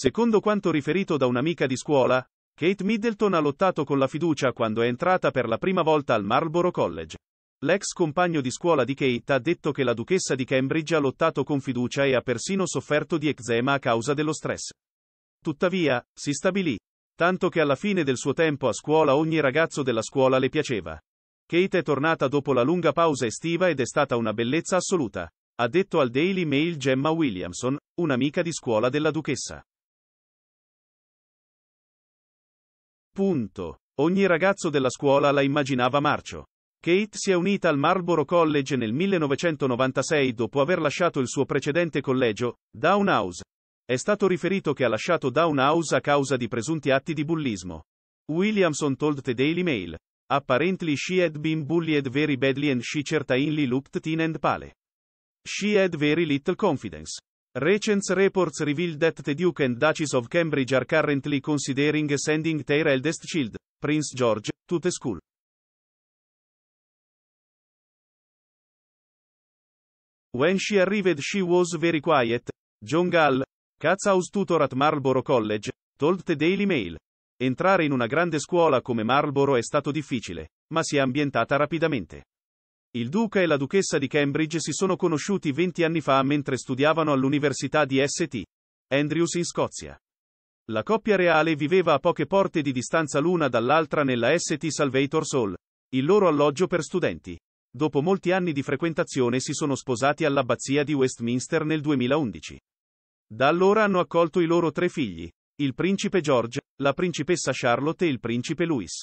Secondo quanto riferito da un'amica di scuola, Kate Middleton ha lottato con la fiducia quando è entrata per la prima volta al Marlborough College. L'ex compagno di scuola di Kate ha detto che la duchessa di Cambridge ha lottato con fiducia e ha persino sofferto di eczema a causa dello stress. Tuttavia, si stabilì. Tanto che alla fine del suo tempo a scuola ogni ragazzo della scuola le piaceva. Kate è tornata dopo la lunga pausa estiva ed è stata una bellezza assoluta. Ha detto al Daily Mail Gemma Williamson, un'amica di scuola della duchessa. Punto. Ogni ragazzo della scuola la immaginava Marcio. Kate si è unita al Marlboro College nel 1996 dopo aver lasciato il suo precedente collegio, Down House. È stato riferito che ha lasciato Down House a causa di presunti atti di bullismo. Williamson told the Daily Mail. Apparently she had been bullied very badly and she certainly looked thin and pale. She had very little confidence. Recent reports reveal that the Duke and Duchess of Cambridge are currently considering sending their eldest child, Prince George, to the school. When she arrived she was very quiet. John Gall, Catshouse tutor at Marlborough College, told the Daily Mail. Entrare in una grande scuola come Marlborough è stato difficile, ma si è ambientata rapidamente. Il duca e la duchessa di Cambridge si sono conosciuti 20 anni fa mentre studiavano all'università di St. Andrews in Scozia. La coppia reale viveva a poche porte di distanza l'una dall'altra nella St. Salvators Hall, il loro alloggio per studenti. Dopo molti anni di frequentazione si sono sposati all'abbazia di Westminster nel 2011. Da allora hanno accolto i loro tre figli, il principe George, la principessa Charlotte e il principe Louis.